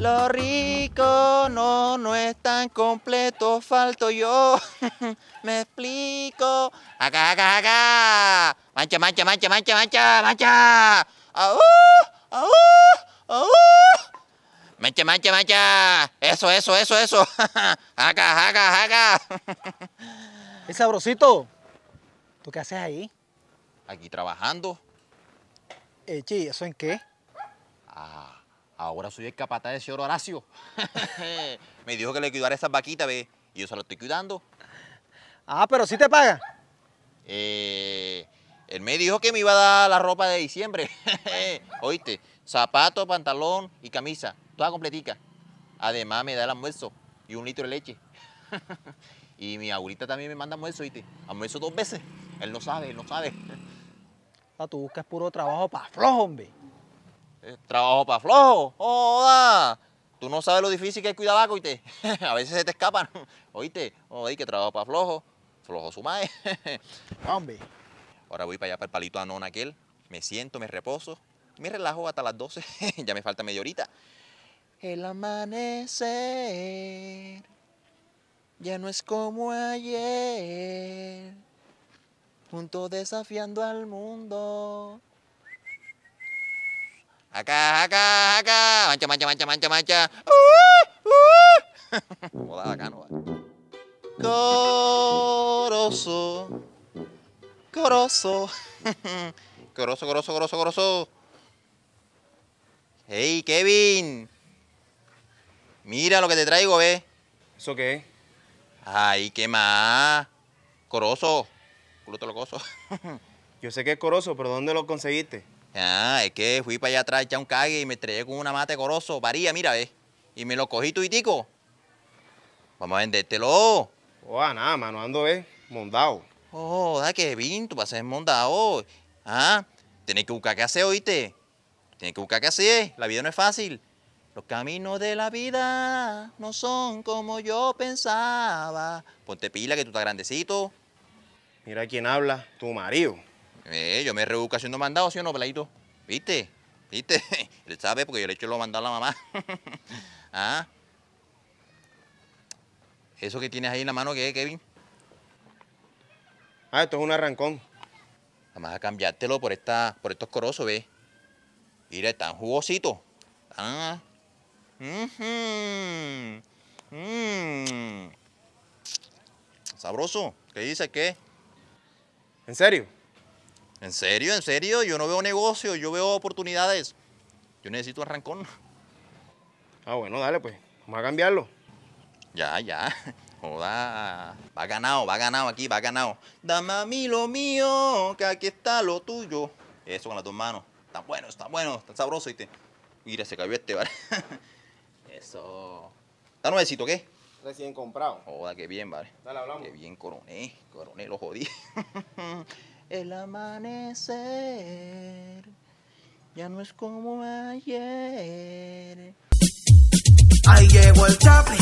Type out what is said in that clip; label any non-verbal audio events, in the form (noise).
Lo rico no, no es tan completo, falto yo. (laughs) Me explico. Haga acá, acá. Mancha, mancha, mancha, mancha, mancha, mancha. ¡Aú! ¡Aú! ¡Aú! Mancha, mancha, mancha. Eso, eso, eso, eso. Haga (laughs) haga acá. (laughs) Es sabrosito. ¿Tú qué haces ahí? Aquí trabajando. Eh, ¿eso en qué? Ah. Ahora soy el capataz de señor Horacio. (laughs) Me dijo que le cuidara esas vaquitas, ve. Y yo se lo estoy cuidando. Ah, pero sí te paga. Eh, él me dijo que me iba a dar la ropa de diciembre. (laughs) Oíste, zapato, pantalón y camisa. Toda completica. Además me da el almuerzo y un litro de leche. (laughs) y mi abuelita también me manda almuerzo, oíste, Almuerzo dos veces. Él no sabe, él no sabe. O ah, tú buscas puro trabajo para flojo, hombre. Eh, trabajo para flojo, joda. Tú no sabes lo difícil que es cuidar vaca, oíste. (laughs) a veces se te escapan, (laughs) oíste. Oye, que trabajo para flojo, flojo su madre. (laughs) Ahora voy para allá, para el palito anón aquel. Me siento, me reposo, me relajo hasta las 12. ya me falta media horita. El amanecer ya no es como ayer, junto desafiando al mundo Acá, acá, acá. Mancha, mancha, mancha, mancha, mancha. Uh, uh. Coroso. Coroso. coroso, (laughs) coroso, coroso, coroso. Hey, Kevin. Mira lo que te traigo, ve. ¿Eso qué Ay, qué más. Coroso. Culo locoso. (laughs) Yo sé que es coroso, pero ¿dónde lo conseguiste? Ah, es que fui para allá atrás ya un cague y me estrellé con una mate corozo, varía, mira, eh. Y me lo cogí tuitico. Vamos a vendértelo. Oa, nada, mano, ando, ve, mondado. Oh, da que bien, tú vas a ser mondado. Ah, tenés que buscar qué hacer, oíste. Tienes que buscar qué hacer, la vida no es fácil. Los caminos de la vida no son como yo pensaba. Ponte pila que tú estás grandecito. Mira quién habla, tu marido. Eh, yo me rebusco haciendo mandado, ¿sí o no, peladito? ¿Viste? ¿Viste? (laughs) Él sabe porque yo le he hecho lo mandado a la mamá. (laughs) ¿Ah? ¿Eso que tienes ahí en la mano qué Kevin? Ah, esto es un arrancón. Vamos a cambiártelo por, esta, por estos corosos, ¿ves? Mira, están jugositos. Ah. Mm. Sabroso. ¿Qué dices? ¿Qué? ¿En serio? En serio, en serio, yo no veo negocio, yo veo oportunidades. Yo necesito arrancón. Ah, bueno, dale pues. Vamos a cambiarlo. Ya, ya. Joda. Va ganado, va ganado aquí, va ganado. Dame a mí lo mío, que aquí está lo tuyo. Eso con las dos manos. Está bueno, está bueno, está sabroso. Y te... Mira, se cayó este, ¿vale? (laughs) Eso. Está nuevecito, ¿qué? Recién comprado. Joda, qué bien, ¿vale? Dale, hablamos. Qué bien coroné, coroné, lo (laughs) jodí el amanecer ya no es como ayer. Ahí llegó el Chapli,